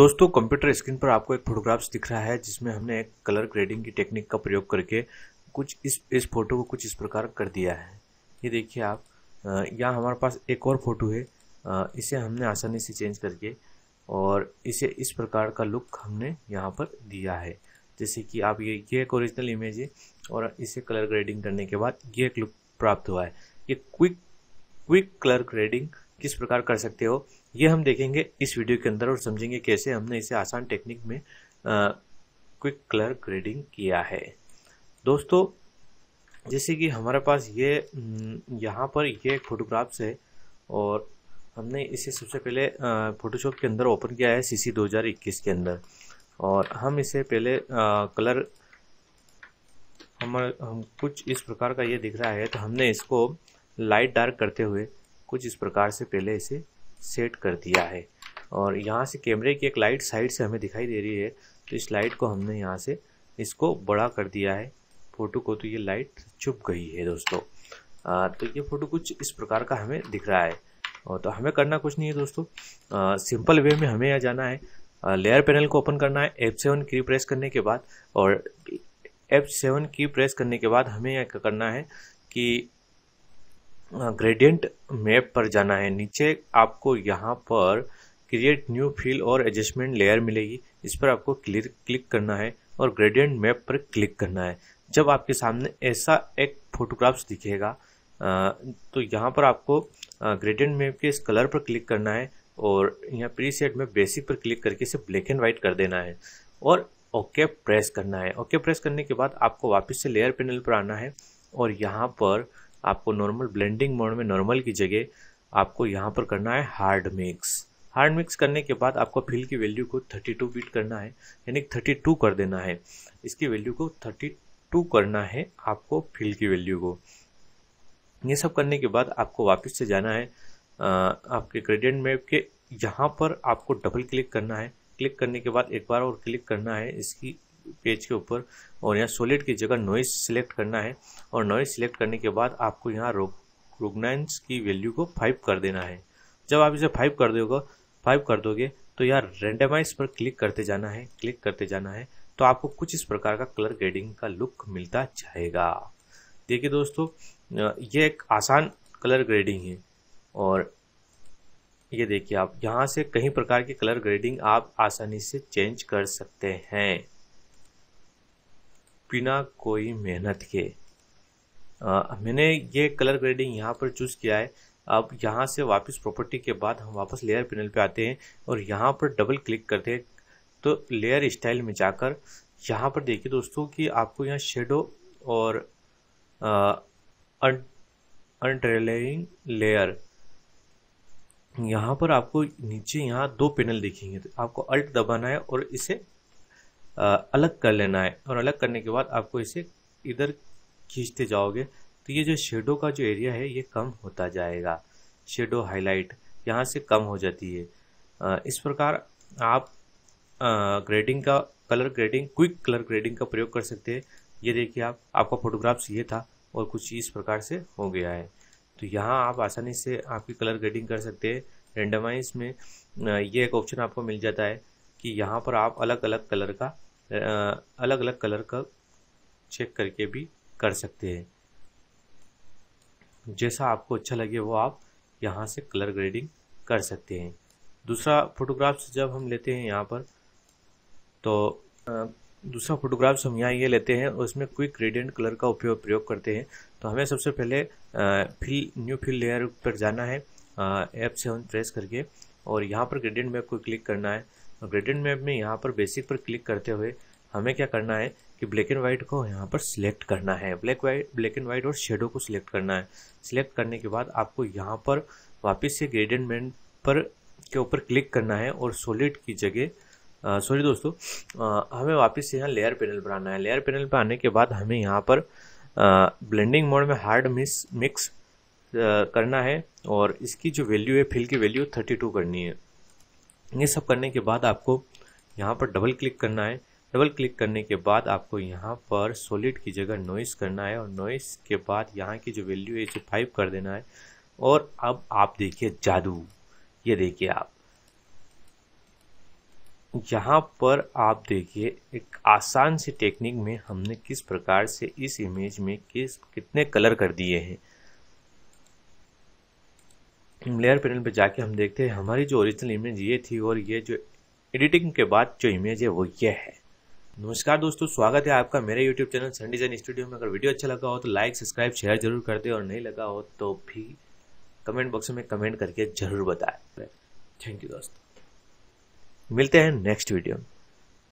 दोस्तों computer screen पर आपको एक फोटोग्राफ्स दिख रहा है जिसमें हमने एक कलर ग्रेडिंग की टेक्निक का प्रयोग करके कुछ इस इस फोटो को कुछ इस प्रकार कर दिया है ये देखिए आप यहाँ हमारे पास एक और फ़ोटो है इसे हमने आसानी से चेंज करके और इसे इस प्रकार का लुक हमने यहाँ पर दिया है जैसे कि आप ये ये एक ओरिजिनल इमेज है और इसे कलर ग्रेडिंग करने के बाद ये एक लुक प्राप्त हुआ है ये क्विक क्विक कलर ग्रेडिंग किस प्रकार कर सकते हो ये हम देखेंगे इस वीडियो के अंदर और समझेंगे कैसे हमने इसे आसान टेक्निक में क्विक कलर ग्रेडिंग किया है दोस्तों जैसे कि हमारे पास ये यहाँ पर ये फोटोग्राफ्स है और हमने इसे सबसे पहले फ़ोटोशॉप के अंदर ओपन किया है सीसी 2021 के अंदर और हम इसे पहले आ, कलर हम, हम कुछ इस प्रकार का ये दिख रहा है तो हमने इसको लाइट डार्क करते हुए कुछ इस प्रकार से पहले इसे सेट कर दिया है और यहाँ से कैमरे की एक लाइट साइड से हमें दिखाई दे रही है तो इस लाइट को हमने यहाँ से इसको बड़ा कर दिया है फ़ोटो को तो ये लाइट चुप गई है दोस्तों आ, तो ये फ़ोटो कुछ इस प्रकार का हमें दिख रहा है और तो हमें करना कुछ नहीं है दोस्तों आ, सिंपल वे में हमें यहाँ जाना है आ, लेयर पैनल को ओपन करना है एप सेवन की प्रेस करने के बाद और एप सेवन की प्रेस करने के बाद हमें यह करना है कि ग्रेडियंट मैप पर जाना है नीचे आपको यहाँ पर क्रिएट न्यू फील और एडजस्टमेंट लेयर मिलेगी इस पर आपको क्लिक क्लिक करना है और ग्रेडियंट मैप पर क्लिक करना है जब आपके सामने ऐसा एक फोटोग्राफ्स दिखेगा तो यहाँ पर आपको ग्रेडियंट मैप के इस कलर पर क्लिक करना है और यहाँ प्री सेट में बेसिक पर क्लिक करके इसे ब्लैक एंड वाइट कर देना है और ओके प्रेस करना है ओके प्रेस करने के बाद आपको वापस से लेयर पैनल पर आना है और यहाँ पर आपको नॉर्मल ब्लेंडिंग मोड में नॉर्मल की जगह आपको यहाँ पर करना है हार्ड मिक्स हार्ड मिक्स करने के बाद आपको फिल की वैल्यू को 32 बीट करना है यानी 32 कर देना है इसकी वैल्यू को 32 करना है आपको फिल की वैल्यू को ये सब करने के बाद आपको वापस से जाना है आ, आपके क्रेडिट मैप के यहाँ पर आपको डबल क्लिक करना है क्लिक करने के बाद एक बार और क्लिक करना है इसकी पेज के ऊपर और यहाँ सोलिड की जगह नॉइस सिलेक्ट करना है और नॉइस सिलेक्ट करने के बाद आपको यहाँ रोगनाइंस की वैल्यू को फाइव कर देना है जब आप इसे फाइव कर दोगे फाइव कर दोगे तो यहाँ रेंडमाइज पर क्लिक करते जाना है क्लिक करते जाना है तो आपको कुछ इस प्रकार का कलर ग्रेडिंग का लुक मिलता जाएगा देखिए दोस्तों ये एक आसान कलर ग्रेडिंग है और ये देखिए आप यहाँ से कहीं प्रकार के कलर ग्रेडिंग आप आसानी से चेंज कर सकते हैं बिना कोई मेहनत के आ, मैंने ये कलर ग्रेडिंग यहाँ पर चूज़ किया है अब यहाँ से वापस प्रॉपर्टी के बाद हम वापस लेयर पैनल पे आते हैं और यहाँ पर डबल क्लिक करते हैं तो लेयर स्टाइल में जाकर यहाँ पर देखिए दोस्तों कि आपको यहाँ शेडो और अंडरलाइंग लेयर यहाँ पर आपको नीचे यहाँ दो पैनल दिखेंगे तो आपको अल्ट दबाना है और इसे अलग कर लेना है और अलग करने के बाद आपको इसे इधर खींचते जाओगे तो ये जो शेडो का जो एरिया है ये कम होता जाएगा शेडो हाईलाइट यहाँ से कम हो जाती है इस प्रकार आप ग्रेडिंग का colour grading quick colour grading का प्रयोग कर सकते हैं ये देखिए आप आपका फोटोग्राफ्स ये था और कुछ इस प्रकार से हो गया है तो यहाँ आप आसानी से आपकी कलर ग्रेडिंग कर सकते हैं रेंडमाइज में ये एक ऑप्शन आपको मिल जाता है कि यहाँ पर आप अलग अलग कलर का अलग अलग कलर का चेक करके भी कर सकते हैं जैसा आपको अच्छा लगे वो आप यहाँ से कलर ग्रेडिंग कर सकते हैं दूसरा फोटोग्राफ्स जब हम लेते हैं यहाँ पर तो दूसरा फोटोग्राफ्स हम यहाँ ये लेते हैं और उसमें क्विक ग्रेडियंट कलर का उपयोग प्रयोग करते हैं तो हमें सबसे पहले फिल न्यू फिल लेयर पर जाना है ऐप से हम प्रेस करके और यहाँ पर ग्रेडियंट में कोई क्लिक करना है और ग्रेडियंट मैप में यहाँ पर बेसिक पर क्लिक करते हुए हमें क्या करना है कि ब्लैक एंड वाइट को यहाँ पर सिलेक्ट करना है black white black and white और शेडो को सिलेक्ट करना है सिलेक्ट करने के बाद आपको यहाँ पर वापस से ग्रेडियंट मैप पर के ऊपर क्लिक करना है और सॉलिड की जगह सॉरी दोस्तों आ, हमें वापस से यहाँ लेयर पैनल पर आना है लेयर पैनल पर आने के बाद हमें यहाँ पर ब्लेंडिंग मोड में हार्ड मिक्स मिक्स करना है और इसकी जो वैल्यू है फिल की वैल्यू थर्टी टू करनी है ये सब करने के बाद आपको यहाँ पर डबल क्लिक करना है डबल क्लिक करने के बाद आपको यहाँ पर सॉलिड की जगह नॉइस करना है और नॉइस के बाद यहाँ की जो वैल्यू है इसे फाइव कर देना है और अब आप देखिए जादू ये देखिए आप यहाँ पर आप देखिए एक आसान सी टेक्निक में हमने किस प्रकार से इस इमेज में किस कितने कलर कर दिए हैं लेयर पैनल पे जाके हम देखते हैं हमारी जो ओरिजिनल इमेज ये थी और ये जो एडिटिंग के बाद जो इमेज है वो ये है नमस्कार दोस्तों स्वागत है आपका मेरे YouTube channel Sun design studio में अगर वीडियो अच्छा लगा हो तो लाइक सब्सक्राइब शेयर जरूर कर दे और नहीं लगा हो तो भी कमेंट बॉक्स में कमेंट करके जरूर बताए थैंक यू दोस्तों मिलते हैं नेक्स्ट वीडियो में